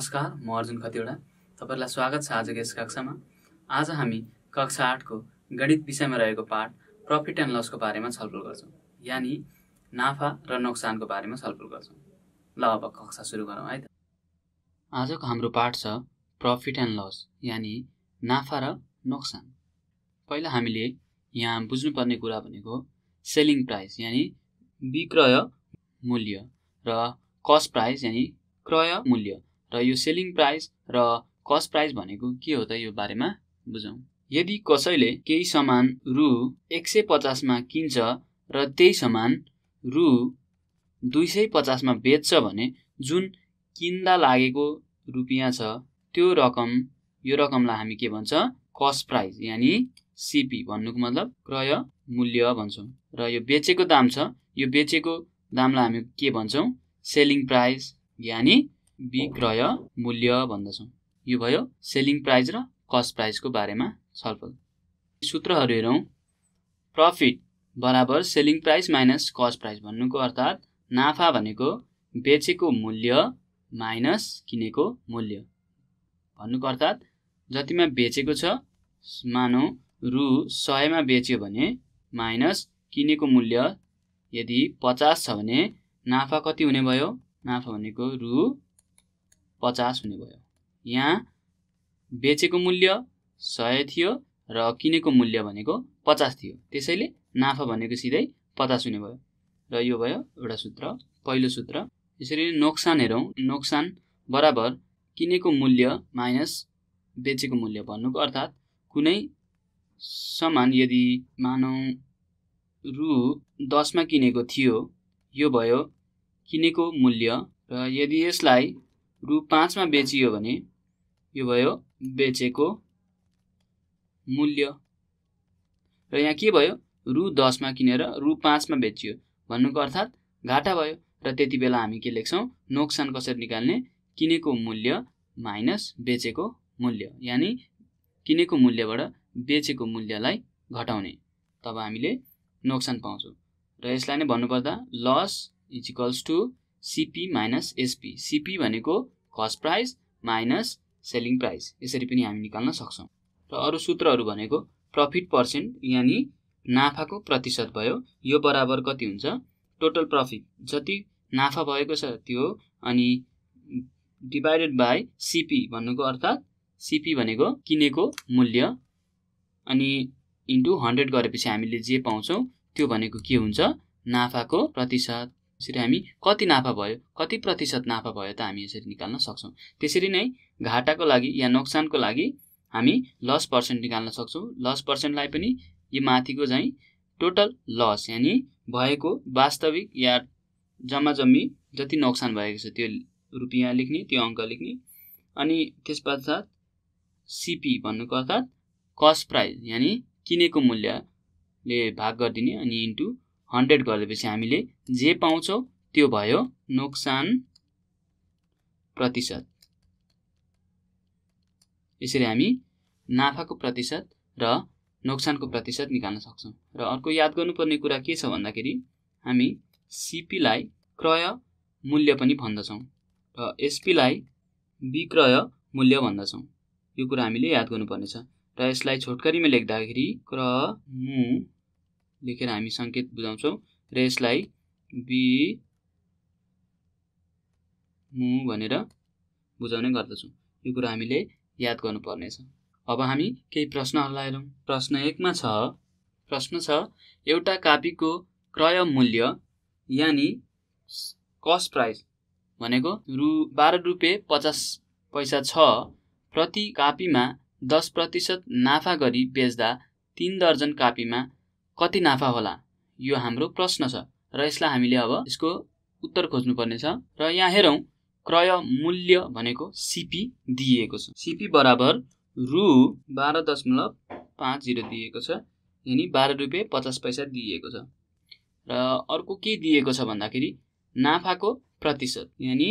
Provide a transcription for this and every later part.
नमस्कार म अर्जुन खतिवडा तपाईँहरूलाई स्वागत छ आजको यस कक्षामा आज हामी कक्षा आठको गणित विषयमा रहेको पाठ प्रफिट एन्ड लसको बारेमा छलफल गर्छौँ यानि नाफा र नोक्सानको बारेमा छलफल गर्छौँ ल अब कक्षा सुरु गरौँ है त आजको हाम्रो पाठ छ प्रफिट एन्ड लस यानि नाफा र नोक्सान पहिला हामीले यहाँ बुझ्नुपर्ने कुरा भनेको सेलिङ प्राइस यानि विक्रय मूल्य र कस्ट प्राइस यानि क्रय मूल्य र यो सेलिङ प्राइस र कस्ट प्राइस भनेको के हो त यो बारेमा बुझौँ यदि कसैले केही सामान रु एक सय पचासमा किन्छ र त्यही सामान रु दुई सय पचासमा बेच्छ भने जुन किन्दा लागेको रुपियाँ छ त्यो रकम यो रकमलाई हामी के भन्छ कस्ट प्राइस यानि सिपी भन्नुको मतलब क्रय मूल्य भन्छौँ र यो बेचेको दाम छ यो बेचेको दामलाई हामी के भन्छौँ सेलिङ प्राइस यानि विक्रय मूल्य भन्दछौँ यो भयो सेलिङ प्राइस र कस्ट प्राइजको बारेमा छलफल सूत्रहरू हेरौँ प्रफिट बराबर selling price minus cost price भन्नुको अर्थात् नाफा भनेको बेचेको मूल्य माइनस किनेको मूल्य भन्नुको अर्थात् जतिमा बेचेको छ मानौँ रु सयमा बेच्यो भने माइनस किनेको मूल्य यदि पचास छ भने नाफा कति हुने भयो नाफा भनेको रु पचास हुने भयो यहाँ बेचेको मूल्य सय थियो र किनेको मूल्य भनेको पचास थियो त्यसैले नाफा भनेको सिधै पचास हुने भयो र यो भयो एउटा सूत्र पहिलो सूत्र यसरी नोक्सान हेरौँ नोक्सान बराबर किनेको मूल्य माइनस बेचेको मूल्य भन्नुको अर्थात् कुनै सामान यदि मानौँ रु दसमा किनेको थियो यो भयो किनेको मूल्य र यदि यसलाई रु पाँचमा बेचियो भने यो भयो बेचेको मूल्य र यहाँ के भयो रु दसमा किनेर रु पाँचमा बेचियो भन्नुको अर्थात् घाटा भयो र त्यति बेला हामी के लेख्छौँ नोक्सान कसरी निकाल्ने किनेको मूल्य माइनस बेचेको मूल्य यानि किनेको मूल्यबाट बेचेको मूल्यलाई घटाउने तब हामीले नोक्सान पाउँछौँ र यसलाई नै भन्नुपर्दा loss is equals to CP minus SP CP भनेको cost price minus selling price यसरी पनि हामी निकाल्न सक्छौँ र अरू सूत्रहरू भनेको प्रफिट पर्सेन्ट यानि नाफाको प्रतिशत भयो यो बराबर कति हुन्छ टोटल प्रफिट जति नाफा भएको छ त्यो अनि डिभाइडेड बाई सिपी भन्नुको अर्थात् सिपी भनेको किनेको मूल्य अनि इन्टु हन्ड्रेड गरेपछि हामीले जे पाउँछौँ त्यो भनेको के हुन्छ नाफाको प्रतिशत यसरी हामी कति नाफा भयो कति प्रतिशत नाफा भयो त हामी यसरी निकाल्न सक्छौँ त्यसरी नै घाटाको लागि या नोक्सानको लागि हामी लस पर्सेन्ट निकाल्न सक्छौँ लस पर्सेन्टलाई पनि यो माथिको चाहिँ टोटल लस यानि भएको वास्तविक या जम्मा जम्मी जति नोक्सान भएको छ त्यो रुपियाँ लेख्ने त्यो अङ्क लेख्ने अनि त्यस पश्चात सिपी भन्नुको अर्थात् कस्ट प्राइस यानि किनेको मूल्यले भाग गरिदिने अनि इन्टु हन्ड्रेड गरेपछि हामीले जे पाउँछौँ त्यो भयो नोक्सान प्रतिशत यसरी हामी नाफाको प्रतिशत र नोक्सानको प्रतिशत निकाल्न सक्छौँ र अर्को याद गर्नुपर्ने कुरा के छ भन्दाखेरि हामी सिपीलाई क्रय मूल्य पनि भन्दछौँ र एसपीलाई विक्रय मूल्य भन्दछौँ यो कुरा हामीले याद गर्नुपर्नेछ र यसलाई छोटकरीमा लेख्दाखेरि क्र मु लेखेर हामी सङ्केत बुझाउँछौँ र यसलाई बी मु भनेर बुझाउने गर्दछौँ यो कुरा हामीले याद गर्नुपर्नेछ अब हामी केही प्रश्नहरूलाई हेरौँ प्रश्न एकमा छ प्रश्न छ एउटा कापीको क्रय मूल्य यानि कस्ट प्राइस भनेको रु बाह्र रुपियाँ पचास पैसा छ प्रति कापीमा दस प्रतिशत नाफा गरी बेच्दा तिन दर्जन कापीमा कति नाफा होला यो हाम्रो प्रश्न छ र यसलाई हामीले अब यसको उत्तर छ र यहाँ हेरौँ क्रय मूल्य भनेको सिपी दिइएको छ सिपी बराबर रु बाह्र दशमलव पाँच जिरो दिइएको छ यानि बाह्र रुपियाँ पचास पैसा दिइएको छ र अर्को के दिएको छ भन्दाखेरि नाफाको प्रतिशत यानि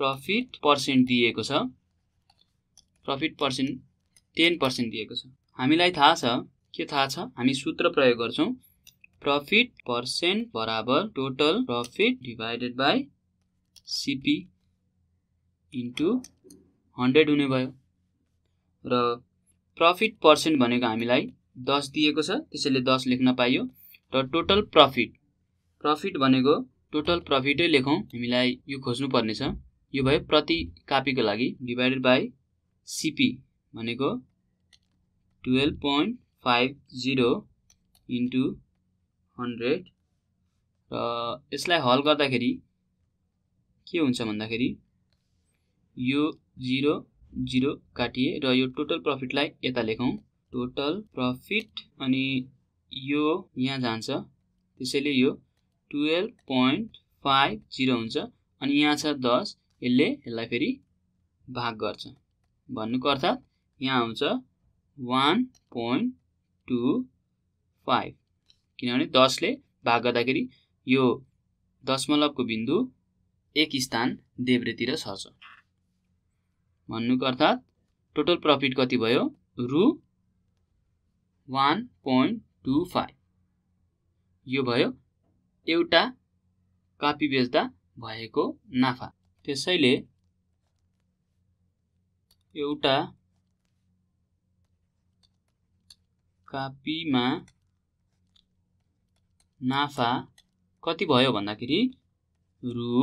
प्रफिट पर्सेन्ट दिएको छ प्रफिट पर्सेन्ट टेन पर्सेन्ट दिएको छ हामीलाई थाहा छ के थाहा छ हामी सूत्र प्रयोग गर्छौँ प्रफिट पर्सेन्ट बराबर total profit divided by CP into hundred हुने भयो र प्रफिट पर्सेन्ट भनेको हामीलाई दस दिएको छ त्यसैले दस लेख्न पाइयो र टोटल प्रफिट प्रफिट भनेको टोटल प्रफिटै लेखौँ हामीलाई यो खोज्नुपर्नेछ यो भयो प्रति कापीको लागि डिभाइडेड बाई सिपी भनेको twelve point five zero into hundred र यसलाई हल गर्दाखेरि के हुन्छ भन्दाखेरि यो जिरो जिरो काटिए र यो टोटल प्रफिटलाई यता लेखौँ टोटल प्रफिट अनि यो यहाँ जान्छ त्यसैले यो टुवेल्भ पोइन्ट फाइभ जिरो हुन्छ अनि यहाँ छ दस यसले यसलाई फेरि भाग गर्छ भन्नुको अर्थात् यहाँ आउँछ वान पोइन्ट टू फाइभ किनभने दसले भाग गर्दाखेरि यो दशमलवको बिन्दु एक स्थान देब्रेतिर सर्छ भन्नुको अर्थात् टोटल प्रफिट कति भयो रु वान पोइन्ट टू फाइभ यो भयो एउटा कापी बेच्दा भएको नाफा त्यसैले एउटा कापीमा नाफा कति भयो भन्दाखेरि रु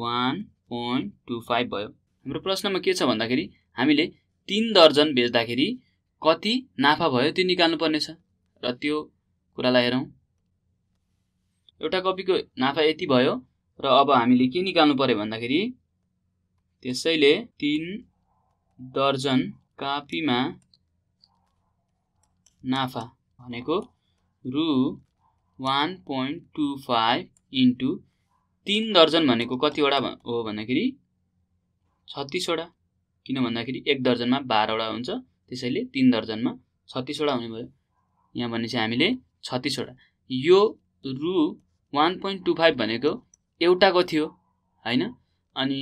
वान पोइन्ट टू फाइभ भयो हाम्रो प्रश्नमा के छ भन्दाखेरि हामीले तिन दर्जन बेच्दाखेरि कति नाफा भयो त्यो निकाल्नुपर्नेछ र त्यो कुरालाई हेरौँ एउटा कपीको नाफा यति भयो र अब हामीले के निकाल्नु पऱ्यो भन्दाखेरि त्यसैले तिन दर्जन कापीमा नाफा भनेको रु one point two five into तिन दर्जन भनेको कतिवटा हो भन्दाखेरि छत्तिसवटा किन भन्दाखेरि एक दर्जनमा बाह्रवटा हुन्छ त्यसैले तिन दर्जनमा छत्तिसवटा हुने भयो यहाँ भनेपछि हामीले छत्तिसवटा यो रु वान पोइन्ट टू फाइभ भनेको एउटाको थियो होइन अनि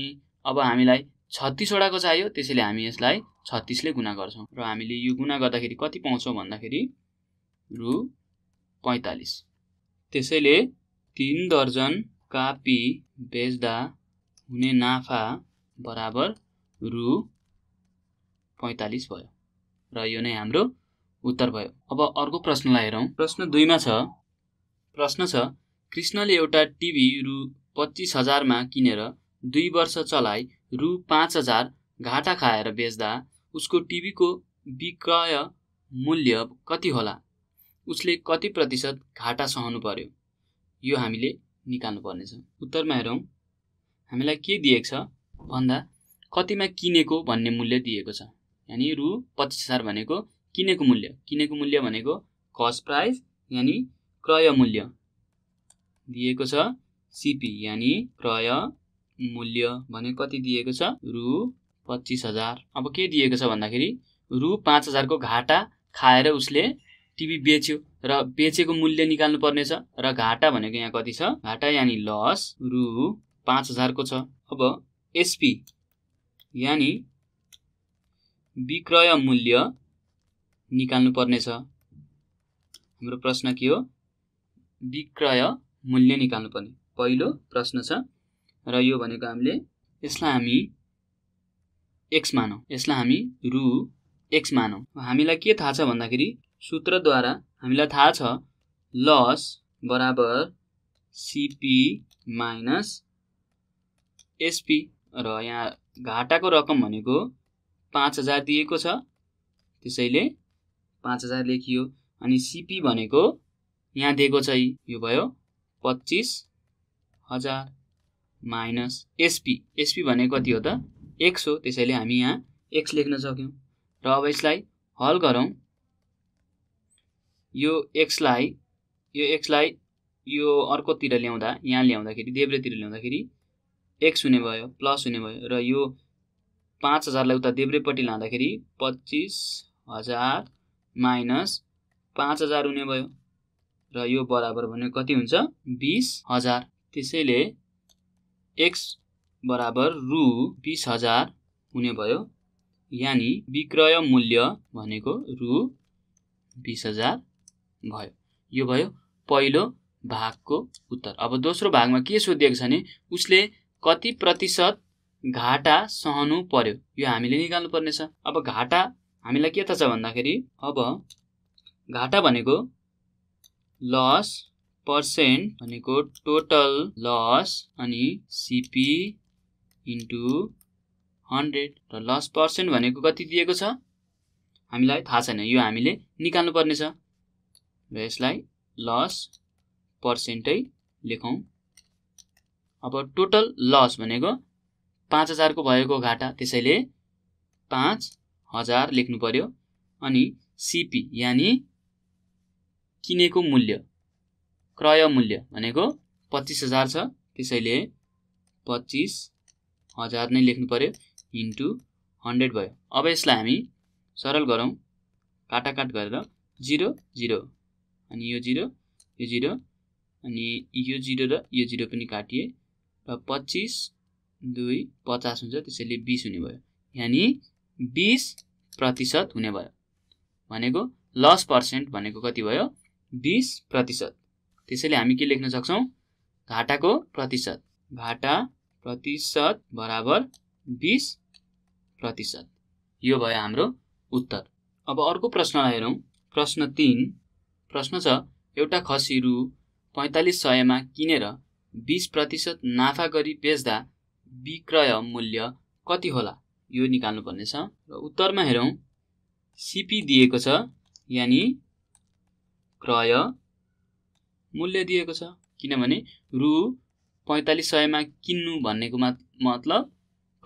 अब हामीलाई छत्तिसवटाको चाहियो त्यसैले हामी यसलाई छत्तिसले गुणा गर्छौँ र हामीले यो गुणा गर्दाखेरि कति पाउँछौँ भन्दाखेरि रु पैँतालिस त्यसैले तिन दर्जन कापी बेच्दा हुने नाफा बराबर रु पैँतालिस भयो र यो नै हाम्रो उत्तर भयो अब अर्को प्रश्नलाई हेरौँ प्रश्न दुईमा छ प्रश्न छ कृष्णले एउटा टिभी रु पच्चिस हजारमा किनेर दुई वर्ष चलाई रु पाँच हजार घाटा खाएर बेच्दा उसको टिभीको विक्रय मूल्य कति होला उसले कति प्रतिशत घाटा सहनु पर्यो यो हामीले निकाल्नु पर्नेछ उत्तरमा हेरौँ हामीलाई के दिएको छ भन्दा कतिमा किनेको भन्ने मूल्य दिएको छ यानि रु पच्चिस हजार भनेको किनेको मूल्य किनेको मूल्य भनेको कस्ट प्राइस यानि क्रय मूल्य दिएको छ सिपी यानि क्रय मूल्य भने कति दिएको छ रु पच्चिस हजार अब के दिएको छ भन्दाखेरि रु पाँच हजारको घाटा खाएर उसले टिभी बेच्यो र बेचेको मूल्य निकाल्नु पर्नेछ र घाटा भनेको यहाँ कति छ घाटा यानि लस रु पाँच हजारको छ अब एसपी यानि विक्रय मूल्य निकाल्नु पर्नेछ हाम्रो प्रश्न के हो विक्रय मूल्य निकाल्नु पर्ने पहिलो प्रश्न छ र यो भनेको हामीले यसलाई हामी एक्स मानौँ यसलाई हामी रु एक्स मानौँ हामीलाई के थाहा छ भन्दाखेरि सूत्रद्वारा हामीलाई थाहा छ लस बराबर सिपी माइनस एसपी र यहाँ घाटाको रकम भनेको पाँच हजार दिएको छ त्यसैले पाँच हजार लेखियो अनि सिपी भनेको यहाँ दिएको छ यो भयो पच्चिस हजार माइनस एसपी एसपी भनेको कति हो त एक्स हो त्यसैले हामी यहाँ एक्स लेख्न सक्यौँ र अब यसलाई हल गरौँ यो एक्सलाई यो एक्सलाई यो अर्कोतिर ल्याउँदा यहाँ ल्याउँदाखेरि देब्रेतिर ल्याउँदाखेरि एक्स हुने भयो प्लस हुने भयो र यो पाँच हजारलाई उता देब्रेपट्टि लाँदाखेरि पच्चिस हजार माइनस पाँच हजार हुने भयो र यो बराबर भने कति हुन्छ बिस हजार त्यसैले एक्स बराबर रु बिस हजार हुने भयो यानि विक्रय मूल्य भनेको रु बिस हजार भयो यो भयो पहिलो भागको उत्तर अब दोस्रो भागमा के सोधिएको छ भने उसले कति प्रतिशत घाटा सहनु पर्यो यो हामीले निकाल्नु पर्नेछ अब घाटा हामीलाई के थाहा छ भन्दाखेरि अब घाटा भनेको लस पर्सेन्ट भनेको टोटल लस अनि सिपी इन्टु हन्ड्रेड र लस पर्सेन्ट भनेको कति दिएको छ हामीलाई थाहा छैन यो हामीले निकाल्नुपर्नेछ र यसलाई लस पर्सेन्टै लेखौँ अब टोटल लस भनेको पाँच हजारको भएको घाटा त्यसैले पाँच हजार लेख्नु पर्यो अनि सिपी यानि किनेको मूल्य क्रय मूल्य भनेको पच्चिस हजार छ त्यसैले पच्चिस हजार नै लेख्नु पऱ्यो इन्टु हन्ड्रेड भयो अब यसलाई हामी सरल गरौँ काटाकाट गरेर जिरो जिरो अनि यो जिरो यो जिरो अनि यो जिरो र यो जिरो पनि काटिए र पच्चिस दुई पचास हुन्छ त्यसैले बिस हुने भयो यानि बिस प्रतिशत हुने भयो भनेको लस पर्सेन्ट भनेको कति भयो बिस प्रतिशत त्यसैले हामी के लेख्न सक्छौँ घाटाको प्रतिशत घाटा प्रतिशत बराबर बिस प्रतिशत यो भयो हाम्रो उत्तर अब अर्को प्रश्नलाई हेरौँ प्रश्न तिन प्रश्न छ एउटा खसी रु पैँतालिस सयमा किनेर बिस प्रतिशत नाफा गरी बेच्दा विक्रय मूल्य कति होला यो निकाल्नुपर्नेछ छ र उत्तरमा हेरौँ सिपी दिएको छ यानि क्रय मूल्य दिएको छ किनभने रु पैँतालिस सयमा किन्नु भन्नेको मतलब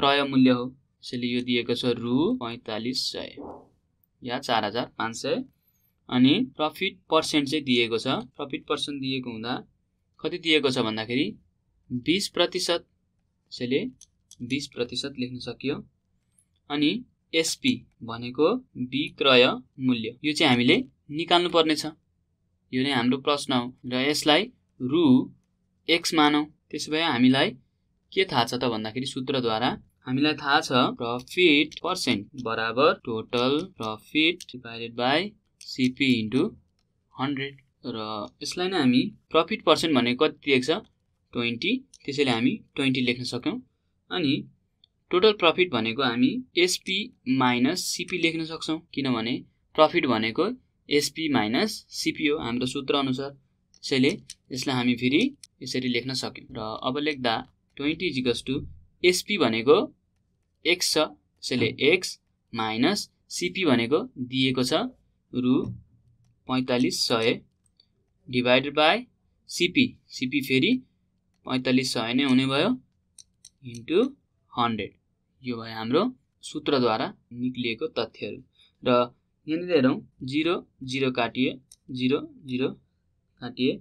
क्रय मूल्य हो त्यसैले यो दिएको छ रु पैँतालिस सय या चार हजार पाँच सय अनि प्रफिट पर्सेन्ट चाहिँ दिएको छ प्रफिट पर्सेन्ट दिएको हुँदा कति दिएको छ भन्दाखेरि बिस प्रतिशत त्यसैले बिस प्रतिशत लेख्न सकियो अनि एसपी भनेको विक्रय मूल्य यो चाहिँ हामीले निकाल्नुपर्नेछ यो नै हाम्रो प्रश्न हो र यसलाई रु एक्स मानौँ त्यसो भए हामीलाई के थाहा छ त भन्दाखेरि सूत्रद्वारा हामीलाई थाहा छ प्रफिट पर्सेन्ट बराबर total profit divided by CP into hundred र यसलाई नै हामी प्रफिट पर्सेन्ट भनेको कति दिएको छ ट्वेन्टी त्यसैले हामी ट्वेन्टी लेख्न सक्यौँ अनि टोटल प्रफिट भनेको हामी एसपी माइनस सिपी लेख्न सक्छौँ किनभने प्रफिट भनेको एसपी माइनस सिपिओ हाम्रो सूत्रअनुसार त्यसैले यसलाई हामी फेरि यसरी लेख्न सक्यौँ र अब लेख्दा ट्वेन्टी इजिकल्स टु एसपी भनेको एक्स छ त्यसैले एक्स माइनस सिपी भनेको दिएको छ रु पैँतालिस सय डिभाइडेड बाई सिपी सिपी फेरि पैँतालिस सय नै हुने भयो इन्टु हन्ड्रेड यो भयो हाम्रो सूत्रद्वारा निक्लिएको तथ्यहरू र यहाँनिर हेरौँ जिरो जिरो काटिए जिरो जिरो काटिए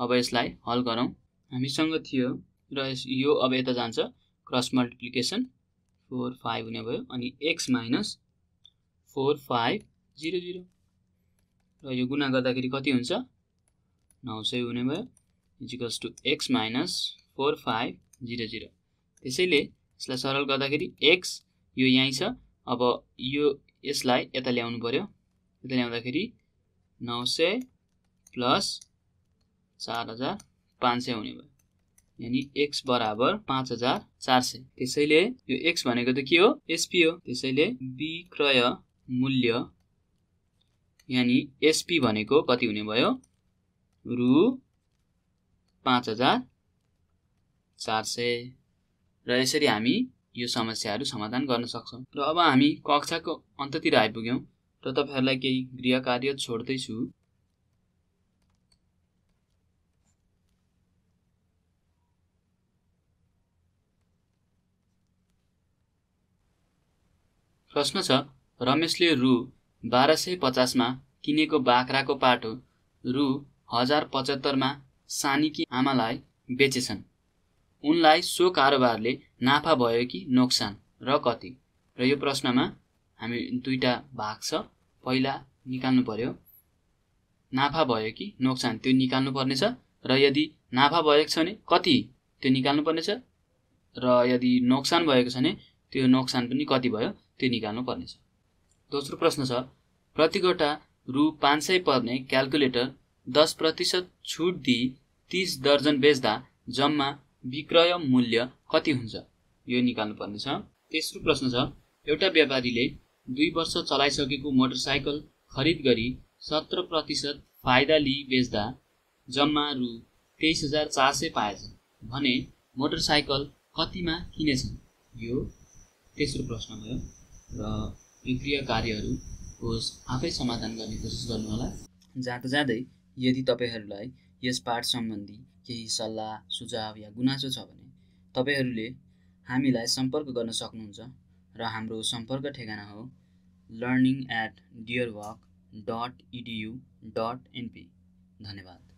अब यसलाई हल गरौँ हामीसँग थियो र यस यो अब यता जान्छ क्रस मल्टिप्लिकेसन फोर फाइभ हुने भयो अनि X minus four five zero zero र यो गुना गर्दाखेरि कति हुन्छ नौ सय हुने भयो equals to X minus four five zero zero त्यसैले यसलाई सरल गर्दाखेरि एक्स यो यहीँ छ अब यो यसलाई यता ल्याउनु पऱ्यो यता ल्याउँदाखेरि नौ सय प्लस चार हजार पाँच सय हुने भयो यानि एक्स बराबर पाँच हजार चार सय त्यसैले यो एक्स भनेको त के हो एसपी हो त्यसैले विक्रय मूल्य यानि एसपी भनेको कति हुने भयो रु पाँच हजार चार सय र यसरी हामी यो समस्याहरू समाधान गर्न सक्छौँ र अब हामी कक्षाको अन्ततिर आइपुग्यौँ र तपाईँहरूलाई केही गृह कार्य छोड्दैछु प्रश्न छ रमेशले रु बाह्र सय पचासमा किनेको बाख्राको पाटो रु हजार पचहत्तरमा सानीकी आमालाई बेचेछन् उनलाई सो कारोबारले नाफा भयो कि नोक्सान र कति र यो प्रश्नमा हामी दुईवटा भाग छ पहिला निकाल्नु पर्यो नाफा भयो कि नोक्सान त्यो निकाल्नु पर्नेछ र यदि नाफा भएको छ भने कति त्यो निकाल्नु पर्नेछ र यदि नोक्सान भएको छ भने त्यो नोक्सान पनि कति भयो त्यो निकाल्नु पर्नेछ दोस्रो प्रश्न छ प्रतिवटा रु पाँच सय पर्ने क्यालकुलेटर दस प्रतिशत छुट दिई तिस दर्जन बेच्दा जम्मा विक्रय मूल्य कति हुन्छ यो निकाल्नुपर्नेछ तेस्रो प्रश्न छ एउटा व्यापारीले दुई वर्ष चलाइसकेको मोटरसाइकल खरिद गरी सत्र प्रतिशत फाइदा लिई बेच्दा जम्मा रु तेइस हजार चार सय पाएछ भने मोटरसाइकल कतिमा किनेछन् यो तेस्रो प्रश्न भयो र विक्रिय कार्यहरू होस् आफै समाधान गर्ने कोसिस गर्नुहोला जाँदा जाँदै यदि तपाईँहरूलाई यस पाठ सम्बन्धी केही सल्लाह सुझाव या गुनासो छ भने तपाईँहरूले हामीलाई सम्पर्क गर्न सक्नुहुन्छ र हाम्रो सम्पर्क ठेगाना हो learning at Deerwalk dot edu dot NP धन्यवाद